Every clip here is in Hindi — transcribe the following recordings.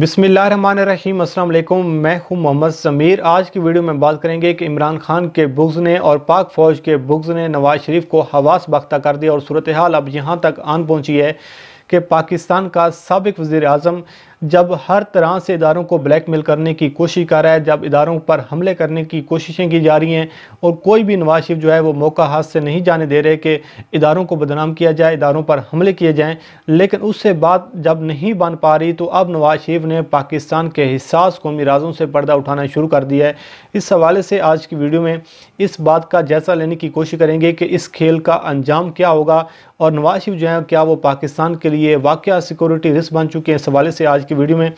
बिसमीम् अल्लाम मैं हूं मोहम्मद समीर आज की वीडियो में बात करेंगे कि इमरान खान के बुग्स ने और पाक फ़ौज के बुग्स ने नवाज़ शरीफ को हवास बख्ता कर दिया और सूरत हाल अब यहां तक आन पहुंची है कि पाकिस्तान का सबक वज़ी अजम जब हर तरह से इदारों को ब्लैकमेल करने की कोशिश कर रहा है जब इदारों पर हमले करने की कोशिशें की जा रही हैं और कोई भी नवाज शरीफ जो है वो मौका हाथ से नहीं जाने दे रहे कि इदारों को बदनाम किया जाए इदारों पर हमले किए जाएँ लेकिन उससे बात जब नहीं बन पा रही तो अब नवाज शरीफ ने पाकिस्तान के हिसास को मिराजों से पर्दा उठाना शुरू कर दिया है इस हवाले से आज की वीडियो में इस बात का जैसा लेने की कोशिश करेंगे कि इस खेल का अंजाम क्या होगा और नवाज शरीफ जो है क्या वो पाकिस्तान के लिए वाक़ सिक्योरिटी रिस्क बन चुके हैं इस हवाले से आज की वीडियो में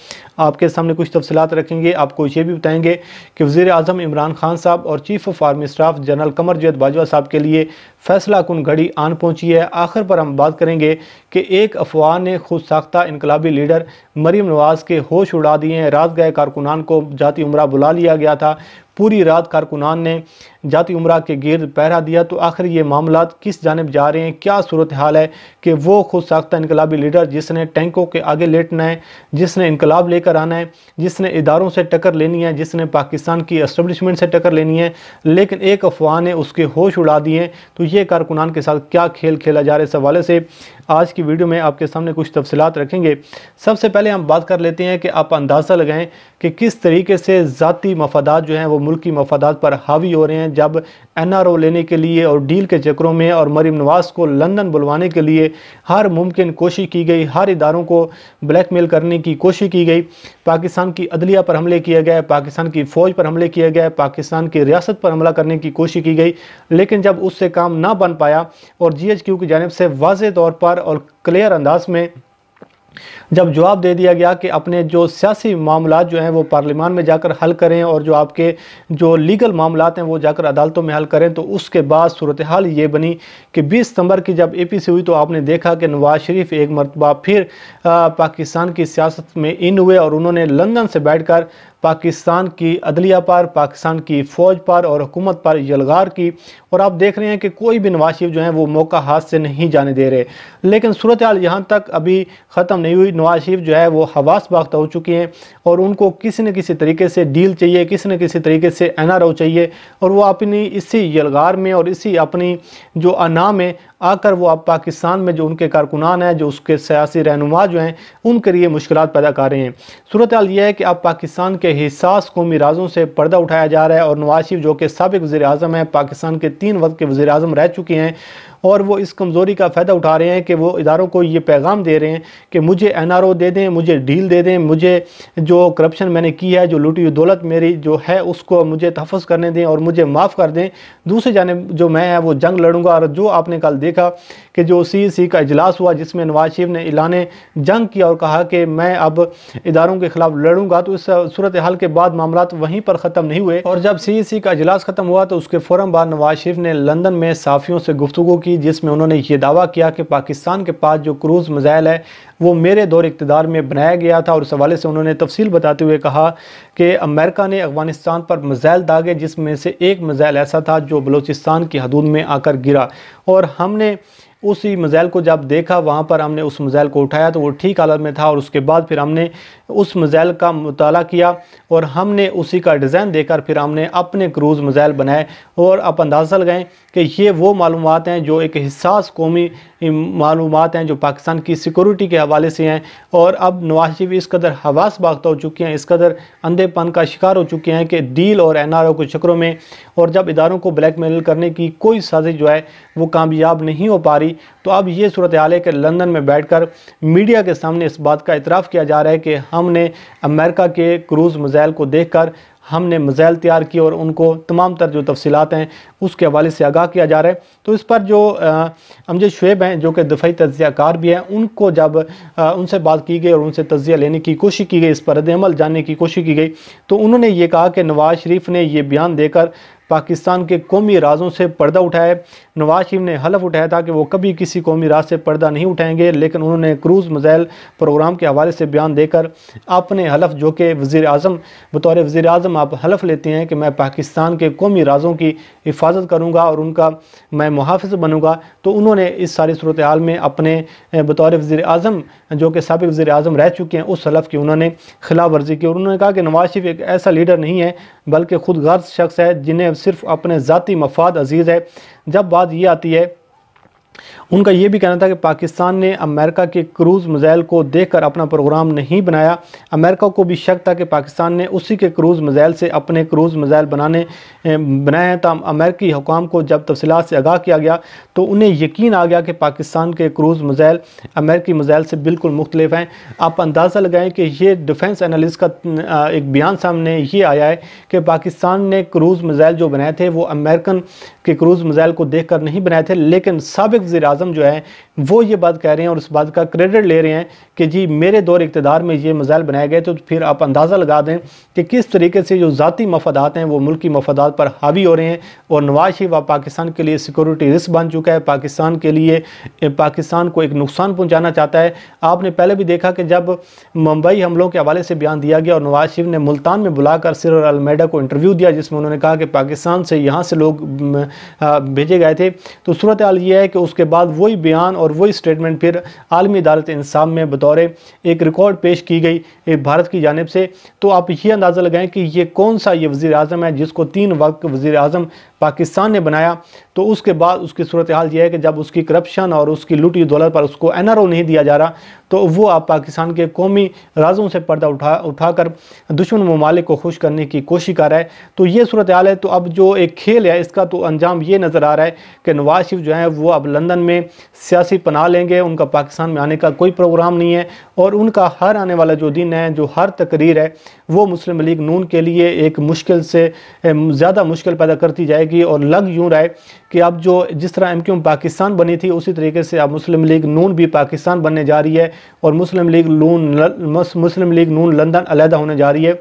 आपके सामने कुछ तफसलत रखेंगे आपको ये भी बताएंगे कि वजीर अजम इमरान खान साहब और chief of army staff general Qamar Javed Bajwa साहब के लिए फैसला कन घड़ी आन पहुँची है आखिर पर हम बात करेंगे कि एक अफवाह ने खुद साख्ता इनकलाबी लीडर मरीम नवाज़ के होश उड़ा दिए हैं रात गए कारकुनान को जाती उम्र बुला लिया गया था पूरी रात कारकुनान ने जाती उम्र के गिरद पहरा दिया तो आखिर ये मामला किस जानब जा रहे हैं क्या सूरत हाल है कि वो खुद साख्ता इनकलाबी लीडर जिसने टैंकों के आगे लेटना है जिसने इनकलाब लेकर आना है जिसने इदारों से टक्कर लेनी है जिसने पाकिस्तान की इस्टबलिशमेंट से टक्कर लेनी है लेकिन एक अफवाह ने उसके होश उड़ा दिए तो ये कारकुनान के साथ क्या खेल खेला जा रहा है इस हवाले से आज की वीडियो में आपके सामने कुछ तफसलत रखेंगे सबसे पहले हम बात कर लेते हैं कि आप अंदाज़ा लगाएं कि किस तरीके से ज़ाती मफादात जो हैं वो मुल्की मफादात पर हावी हो रहे हैं जब एनआरओ लेने के लिए और डील के चक्रों में और मरीम नवाज को लंदन बुलवाने के लिए हर मुमकिन कोशिश की गई हर इदारों को ब्लैकमेल करने की कोशिश की गई पाकिस्तान की अदलिया पर हमले किए गए पाकिस्तान की फ़ौज पर हमले किए गए पाकिस्तान की रियासत पर हमला करने की कोशिश की गई लेकिन जब उससे काम ना बन पाया और जी की जानब से वाज तौर पर और क्लियर अंदाज में जब जवाब दे दिया गया कि अपने जो सियासी मामला जो हैं वो पार्लियामान में जाकर हल करें और जो आपके जो लीगल मामला हैं वो जाकर अदालतों में हल करें तो उसके बाद सूरत हाल ये बनी कि 20 सितंबर की जब ए पी सी हुई तो आपने देखा कि नवाज शरीफ एक मरतबा फिर पाकिस्तान की सियासत में इन हुए और उन्होंने लंदन से बैठ कर पाकिस्तान की अदलिया पर पाकिस्तान की फ़ौज पर और हुकूमत पर यलगार की और आप देख रहे हैं कि कोई भी नवाज शरीफ जो है वो मौका हाथ से नहीं जाने दे रहे लेकिन सूरत हाल यहाँ तक अभी ख़त्म नहीं हुई नवाज शरीफ जो है वो हवास बाख्ता हो चुके हैं और उनको किसी न किसी तरीके से डील चाहिए किसी न किसी तरीके से एन चाहिए और वो अपनी इसी यलगार में और इसी अपनी जो अना में आकर वो अब पाकिस्तान में जो उनके कारकुनान हैं जो उसके सियासी रहनुमा जो हैं उनके लिए मुश्किल पैदा कर रहे हैं सूरत हाल यह है कि अब पाकिस्तान के हिसास को मिराजों से पर्दा उठाया जा रहा है और नवाज शरीफ जो कि सबक वजी अजम हैं पाकिस्तान के तीन वक्त के वजी अजम रह चुके हैं और वो इस कमज़ोरी का फ़ायदा उठा रहे हैं कि वो इदारों को ये पैगाम दे रहे हैं कि मुझे एन आर ओ दे दें मुझे डील दे दें मुझे जो करप्शन मैंने की है जो लुटी हुई दौलत मेरी जो है उसको मुझे तहफ़ करने दें और मुझे माफ़ कर दें दूसरी जाने जो मैं है वो जंग लड़ूंगा और जो आपने कल देखा कि जो सी सी e का इजलास हुआ जिसमें नवाज शरीफ ने एलान जंग किया और कहा कि मैं अब इदारों के ख़िलाफ़ लड़ूंगा तो इस सूरत सूरत के बाद मामला वहीं पर ख़त्म नहीं हुए और जब सी सी का अजलास ख़त्म हुआ तो उसके फौरन बाद नवाज शरीफ ने लंदन में साफियों से गुफ्तु की जिसमें उन्होंने ये दावा किया कि पाकिस्तान के पास जो क्रूज़ मिज़ाइल है वो मेरे दौर इकतदार में बनाया गया था और उस हवाले से उन्होंने तफसील बताते हुए कहा कि अमेरिका ने अफगानिस्तान पर मिज़ाइल दागे जिसमें से एक मिज़ाइल ऐसा था जो बलोचिस्तान की हदूद में आकर गिरा और हमने उसी मज़ैल को जब देखा वहाँ पर हमने उस मज़ैल को उठाया तो वो ठीक हालत में था और उसके बाद फिर हमने उस मज़ैल का मताल किया और हमने उसी का डिज़ाइन देकर फिर हमने अपने क्रूज़ मज़ैल बनाए और आप अंदाज़ा लगाएँ कि ये वो मालूम हैं जो एक हिसास कौमी मालूम हैं जो पाकिस्तान की सिक्योरिटी के हवाले से हैं और अब नवाज शरीफ इस कदर हवास बागता हो चुके हैं इस कदर अंधेपन का शिकार हो चुके हैं कि डील और एन आर ओ के चक्रों में और जब इदारों को ब्लैक मेल करने की कोई साजिश जो है वो कामयाब नहीं हो पा रही तो अब ये सूरत हाल है कि लंदन में बैठकर मीडिया के सामने इस बात का इतराफ़ किया जा रहा है कि हमने अमेरिका के क्रूज़ मिज़ाइल को देख कर हमने मिज़ाइल तैयार किए और उनको तमाम तर जो तफसीत हैं उसके हवाले से आगाह किया जा रहा है तो इस पर जो अमजद शुएब हैं जो कि दफ़ाई तजियाकार भी हैं उनको जब आ, उनसे बात की गई और उनसे तजिया लेने की कोशिश की गई इस पर रदल जानने की कोशिश की गई तो उन्होंने ये कहा कि नवाज़ शरीफ ने यह बयान देकर पाकिस्तान के कौमी राजों से पर्दा उठाए नवाज शरीफ ने हलफ उठाया था कि वो कभी किसी कौमी राज से पर्दा नहीं उठाएंगे लेकिन उन्होंने क्रूज़ मज़ैल प्रोग्राम के हवाले से बयान देकर अपने हलफ जो कि वज़ी अजम बतौर वज़ी अजम आप हलफ लेते हैं कि मैं पाकिस्तान के कौमी राजों की हिफाजत करूँगा और उनका मैं मुहाफ़ बनूँगा तो उन्होंने इस सारी सूरत हाल में अपने बतौर वज़ी अजम जो कि सबक वज़ी अजम रह चुके हैं उस हलफ की उन्होंने खिलाफ वर्जी की और उन्होंने कहा कि नवाज शरीफ एक ऐसा लीडर नहीं है बल्कि खुद गर्ज शख्स है जिन्हें सिर्फ अपने ज़ाती मफाद अजीज़ है जब बात यह आती है उनका यह भी कहना था कि पाकिस्तान ने अमेरिका के क्रूज़ मिज़ाइल को देखकर अपना प्रोग्राम नहीं बनाया अमेरिका को भी शक था कि पाकिस्तान ने उसी के क्रूज़ मिज़ाइल से अपने क्रूज़ मिज़ाइल बनाने बनाए हैं तमाम तो अमेरिकी हुकाम को जब तफसीत से आगाह किया गया तो उन्हें यकीन आ गया कि पाकिस्तान के क्रूज़ मिज़ाइल अमेरिकी मिज़ाइल से बिल्कुल मुख्तलिफ हैं आप अंदाज़ा लगाएं कि ये डिफेंस एनालिस्ट का एक बयान सामने ये आया है कि पाकिस्तान ने क्रूज़ मिज़ाइल जो बनाए थे वो अमेरिकन कि क्रूज़ मिज़ाइल को देख कर नहीं बनाए थे लेकिन सबक वजी अजम जो है वो ये बात कह रहे हैं और इस बात का क्रेडिट ले रहे हैं कि जी मेरे दौर इकतदार में ये मिज़ाइल बनाए गए तो फिर आप अंदाज़ा लगा दें कि किस तरीके से जो ज़ाती मफादात हैं वो मुल्की मफादात पर हावी हो रहे हैं और नवाज शरीफ आप पाकिस्तान के लिए सिक्योरिटी रिस्क बन चुका है पाकिस्तान के लिए पाकिस्तान को एक नुकसान पहुँचाना चाहता है आपने पहले भी देखा कि जब मुंबई हमलों के हवाले से बयान दिया गया और नवाज शरीफ ने मुल्तान में बुलाकर सिर अलमेडा को इंटरव्यू दिया जिसमें उन्होंने कहा कि पाकिस्तान से यहाँ से लोग भेजे गए थे तो सूरत हाल यह है कि उसके बाद वही बयान और वही स्टेटमेंट फिर आलमी अदालत इंसाम में बतौर एक रिकॉर्ड पेश की गई भारत की जानब से तो आप ये अंदाज़ा लगाएं कि ये कौन सा ये वज़ी अजम है जिसको तीन वक्त वज़ी अजम पाकिस्तान ने बनाया तो उसके बाद उसकी सूरत हाल यह है कि जब उसकी करप्शन और उसकी लुटी दौलत पर उसको एन नहीं दिया जा रहा तो वो आप पाकिस्तान के कौमी राजों से पर्दा उठा उठाकर दुश्मन ममालिक को खुश करने की कोशिश कर रहा है तो ये सूरत हाल है तो अब जो एक खेल है इसका तो अंजाम ये नज़र आ रहा है कि नवाज शरीफ जो है वो अब लंदन में सियासी पनाह लेंगे उनका पाकिस्तान में आने का कोई प्रोग्राम नहीं है और उनका हर आने वाला जो दिन है जो हर तकरीर है वो मुस्लिम लीग नून के लिए एक मुश्किल से ज़्यादा मुश्किल पैदा करती जाएगी और लग यूँ रहा है कि अब जो जिस तरह एम क्यू पाकिस्तान बनी थी उसी तरीके से अब मुस्लिम लीग नून भी पाकिस्तान बनने जा रही है और Muslim League Noon Muslim League Noon London अलहदा होने जा रही है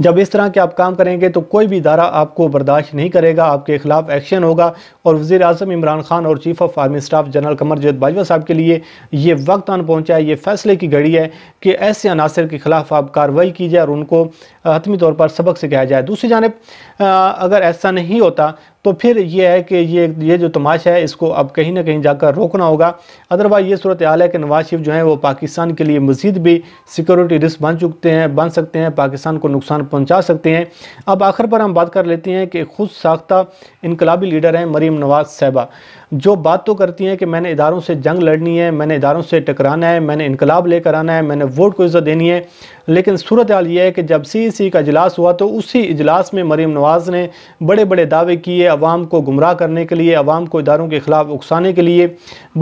जब इस तरह के आप काम करेंगे तो कोई भी इदारा आपको बर्दाश्त नहीं करेगा आपके खिलाफ एक्शन होगा और वजी अजम इमरान खान और chief of army staff general Qamar जद बाजवा साहब के लिए ये वक्त आन पहुँचा है ये फैसले की घड़ी है कि ऐसे अनासर के ख़िलाफ़ आप कार्रवाई की जाए और उनको हतमी तौर पर सबक सिखाया जाए दूसरी जानब अगर ऐसा नहीं होता तो फिर ये है कि ये ये जो तमाशा है इसको अब कहीं ना कहीं जाकर रोकना होगा अदरवाइज ये सूरत हाल है कि नवाज शरीफ जो है वो पाकिस्तान के लिए मज़ीद भी सिक्योरिटी रिस्क बन चुकते हैं बन सकते हैं पाकिस्तान को नुकसान पहुँचा सकते हैं अब आखिर पर हम बात कर लेते हैं कि खुद साख्ता इनकलाबी लीडर हैं मरीम नवाज साहबा जो बात तो करती हैं कि मैंने इदारों से जंग लड़नी है मैंने इदारों से टकराना है मैंने इनकलाब लेकर आना है मैंने वोट को इज़्ज़त देनी है लेकिन सूरत हाल यह है कि जब सी का अजलास हुआ तो उसी इजलास में मरीम नवाज ने बड़े बड़े दावे किए आवाम को गुमराह करने के लिए आवाम को इदारों के ख़िलाफ़ उकसाने के लिए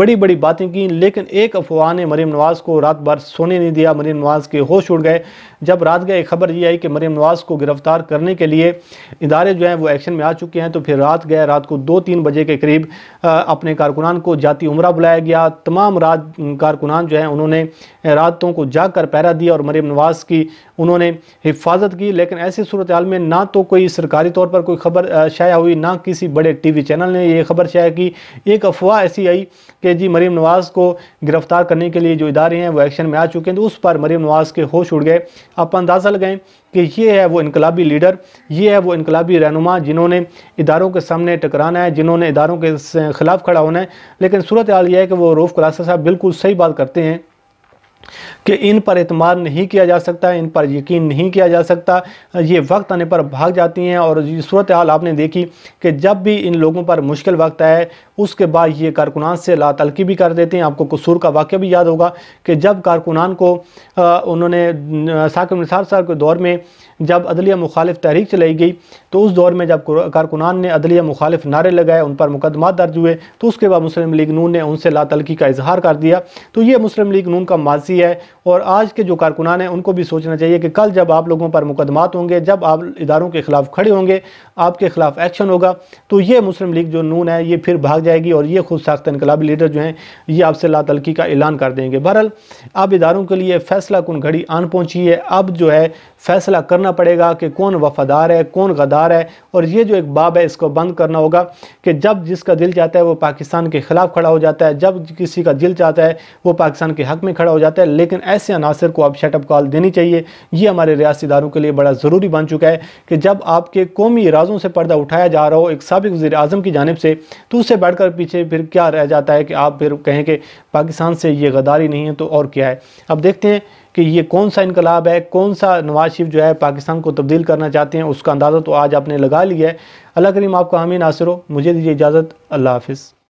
बड़ी बड़ी बातें की लेकिन एक अफवाह ने मरीम नवाज़ को रात भर सोने नहीं दिया मरीम नवाज़ के होश उड़ गए जब रात गए खबर ये आई कि मरीम नवाज़ को गिरफ़्तार करने के लिए इदारे जो हैं वो एक्शन में आ चुके हैं तो फिर रात गए रात को दो तीन बजे के करीब अपने कारकुनान को जाती उम्र बुलाया गया तमाम रात कारकुनान जो हैं उन्होंने रातों को जाकर पैरा दिया और मरीम नवाज की उन्होंने हिफाजत की लेकिन ऐसी सूरत हाल में ना तो कोई सरकारी तौर पर कोई खबर शाया हुई ना किसी बड़े टी वी चैनल ने यह खबर शाया की एक अफवाह ऐसी आई कि जी मरीम नवाज़ को गिरफ़्तार करने के लिए जो इदारे हैं वो एक्शन में आ चुके हैं तो उस पर मरीम नवाज़ के होश उड़ गए आप अंदाज़ा लगाएं कि ये है वो इनकलाबी लीडर ये है वो इनकलाबी रहनुमा जिन्होंने इदारों के सामने टकराना है जिन्होंने इदारों के ख़िलाफ़ खड़ा होना है लेकिन सूरत हाल यह है कि वो रूफ कलासा साहब बिल्कुल सही बात करते हैं कि इन पर अतमाद नहीं किया जा सकता इन पर यकीन नहीं किया जा सकता ये वक्त आने पर भाग जाती हैं और सूरत हाल आपने देखी कि जब भी इन लोगों पर मुश्किल वक्त आए उसके बाद ये कारकुनान से ला तलकी भी कर देते हैं आपको कसूर का वाक्य भी याद होगा कि जब कारकुनान को आ, उन्होंने साकिब निसार साहब के दौर में जब अदलिया मुखालिफ तहरीक चलाई गई तो उस दौर में जब कारकुनान ने अदलिया मुखालिफ नारे लगाए उन पर मुकदमा दर्ज हुए तो उसके बाद मुस्लिम लीग नून ने उनसे ला तलकी का इजहार कर दिया तो ये मुस्लिम लीग नून का माजी है और आज के जो कारकुनान हैं उनको भी सोचना चाहिए कि कल जब आप लोगों पर मुकदमात होंगे जब आप इदारों के खिलाफ खड़े होंगे आपके खिलाफ एक्शन होगा तो ये मुस्लिम लीग जो नून है ये फिर भाग जाएगी और ये खुद साख्त इनकलाबी लीडर जो हैं ये आपसे ला तलकी का ऐलान कर देंगे बहरहाल अब इदारों के लिए फैसला कन घड़ी आन पहुँची है अब जो है फैसला करना करना पड़ेगा कि कौन वफादार है कौन गदार है और ये जो एक बाब है इसको बंद करना होगा कि जब जिसका दिल चाहता है वो पाकिस्तान के ख़िलाफ़ खड़ा हो जाता है जब किसी का दिल चाहता है वो पाकिस्तान के हक़ में खड़ा हो जाता है लेकिन ऐसे अनासर को अब शटअप कॉल देनी चाहिए ये हमारे रियासी इदारों के लिए बड़ा ज़रूरी बन चुका है कि जब आपके कौमी इराज़ों से पर्दा उठाया जा रहा हो एक सबक वजी अजम की जानब से तो उससे कर पीछे फिर क्या रह जाता है कि आप फिर कहें कि पाकिस्तान से ये गदारी नहीं है तो और क्या है अब देखते हैं कि ये कौन सा इनकलाब है कौन सा नवाज शरीफ जो है पाकिस्तान को तब्दील करना चाहते हैं उसका अंदाज़ा तो आज आपने लगा लिया है अल्लाह करीम आपका हमीन नासिर मुझे दीजिए इजाज़त अल्लाह हाफिज़